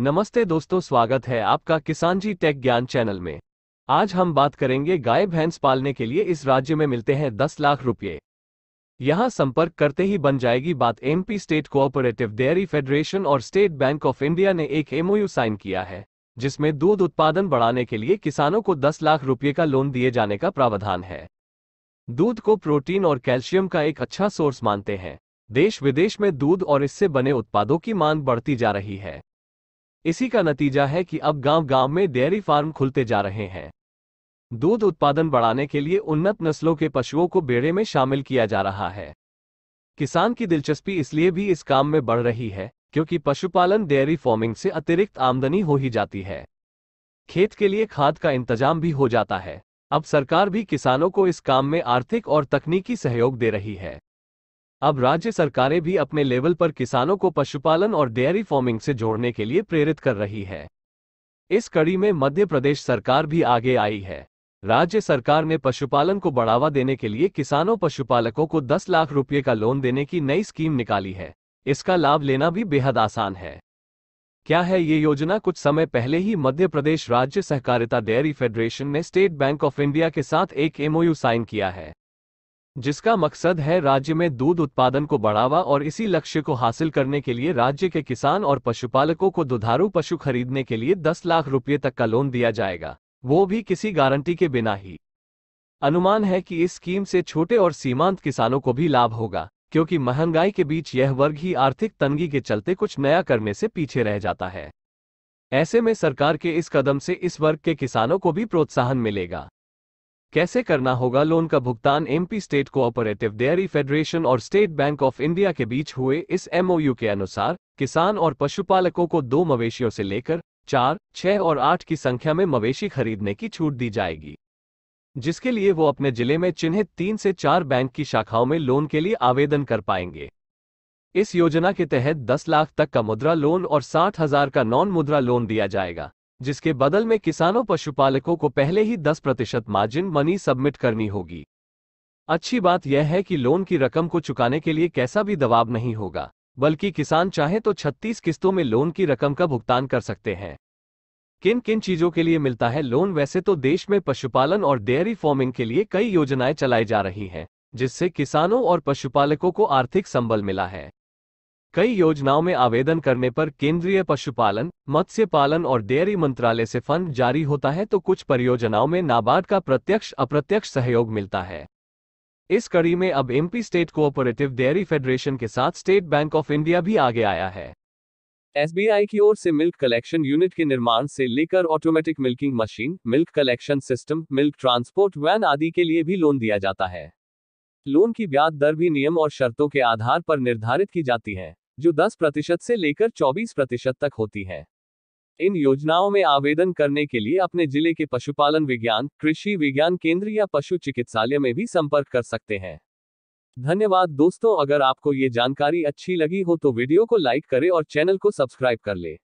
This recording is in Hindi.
नमस्ते दोस्तों स्वागत है आपका किसान जी टेक ज्ञान चैनल में आज हम बात करेंगे गाय भैंस पालने के लिए इस राज्य में मिलते हैं दस लाख रुपये यहाँ संपर्क करते ही बन जाएगी बात MP state cooperative dairy federation और स्टेट बैंक ऑफ इंडिया ने एक एमओयू साइन किया है जिसमें दूध उत्पादन बढ़ाने के लिए किसानों को दस लाख रुपये का लोन दिए जाने का प्रावधान है दूध को प्रोटीन और कैल्शियम का एक अच्छा सोर्स मानते हैं देश विदेश में दूध और इससे बने उत्पादों की मांग बढ़ती जा रही है इसी का नतीजा है कि अब गांव-गांव में डेयरी फार्म खुलते जा रहे हैं दूध उत्पादन बढ़ाने के लिए उन्नत नस्लों के पशुओं को बेड़े में शामिल किया जा रहा है किसान की दिलचस्पी इसलिए भी इस काम में बढ़ रही है क्योंकि पशुपालन डेयरी फार्मिंग से अतिरिक्त आमदनी हो ही जाती है खेत के लिए खाद का इंतजाम भी हो जाता है अब सरकार भी किसानों को इस काम में आर्थिक और तकनीकी सहयोग दे रही है अब राज्य सरकारें भी अपने लेवल पर किसानों को पशुपालन और डेयरी फार्मिंग से जोड़ने के लिए प्रेरित कर रही है इस कड़ी में मध्य प्रदेश सरकार भी आगे आई है राज्य सरकार ने पशुपालन को बढ़ावा देने के लिए किसानों पशुपालकों को 10 लाख रुपए का लोन देने की नई स्कीम निकाली है इसका लाभ लेना भी बेहद आसान है क्या है ये योजना कुछ समय पहले ही मध्य प्रदेश राज्य सहकारिता डेयरी फेडरेशन ने स्टेट बैंक ऑफ इंडिया के साथ एक एमओयू साइन किया है जिसका मकसद है राज्य में दूध उत्पादन को बढ़ावा और इसी लक्ष्य को हासिल करने के लिए राज्य के किसान और पशुपालकों को दुधारू पशु खरीदने के लिए 10 लाख रुपये तक का लोन दिया जाएगा वो भी किसी गारंटी के बिना ही अनुमान है कि इस स्कीम से छोटे और सीमांत किसानों को भी लाभ होगा क्योंकि महंगाई के बीच यह वर्ग ही आर्थिक तंगी के चलते कुछ नया करने से पीछे रह जाता है ऐसे में सरकार के इस कदम से इस वर्ग के किसानों को भी प्रोत्साहन मिलेगा कैसे करना होगा लोन का भुगतान MP state cooperative dairy federation और स्टेट बैंक ऑफ इंडिया के बीच हुए इस एमओयू के अनुसार किसान और पशुपालकों को दो मवेशियों से लेकर चार छह और आठ की संख्या में मवेशी खरीदने की छूट दी जाएगी जिसके लिए वो अपने जिले में चिन्हित तीन से चार बैंक की शाखाओं में लोन के लिए आवेदन कर पाएंगे इस योजना के तहत 10 लाख तक का मुद्रा लोन और साठ हजार का नॉन मुद्रा लोन दिया जाएगा जिसके बदल में किसानों पशुपालकों को पहले ही 10 प्रतिशत मार्जिन मनी सबमिट करनी होगी अच्छी बात यह है कि लोन की रकम को चुकाने के लिए कैसा भी दबाव नहीं होगा बल्कि किसान चाहे तो 36 किस्तों में लोन की रकम का भुगतान कर सकते हैं किन किन चीजों के लिए मिलता है लोन वैसे तो देश में पशुपालन और डेयरी फार्मिंग के लिए कई योजनाएं चलाई जा रही हैं जिससे किसानों और पशुपालकों को आर्थिक संबल मिला है कई योजनाओं में आवेदन करने पर केंद्रीय पशुपालन मत्स्य पालन और डेयरी मंत्रालय से फंड जारी होता है तो कुछ परियोजनाओं में नाबार्ड का प्रत्यक्ष अप्रत्यक्ष सहयोग मिलता है इस कड़ी में अब MP state cooperative dairy federation के साथ स्टेट बैंक ऑफ इंडिया भी आगे आया है एसबीआई की ओर से मिल्क कलेक्शन यूनिट के निर्माण से लेकर automatic milking machine milk collection system milk transport van आदि के लिए भी लोन दिया जाता है लोन की ब्याज दर भी नियम और शर्तों के आधार पर निर्धारित की जाती है जो 10 प्रतिशत से लेकर 24 प्रतिशत तक होती है इन योजनाओं में आवेदन करने के लिए अपने जिले के पशुपालन विज्ञान कृषि विज्ञान केंद्र या पशु चिकित्सालय में भी संपर्क कर सकते हैं धन्यवाद दोस्तों अगर आपको ये जानकारी अच्छी लगी हो तो वीडियो को लाइक करें और चैनल को सब्सक्राइब कर लें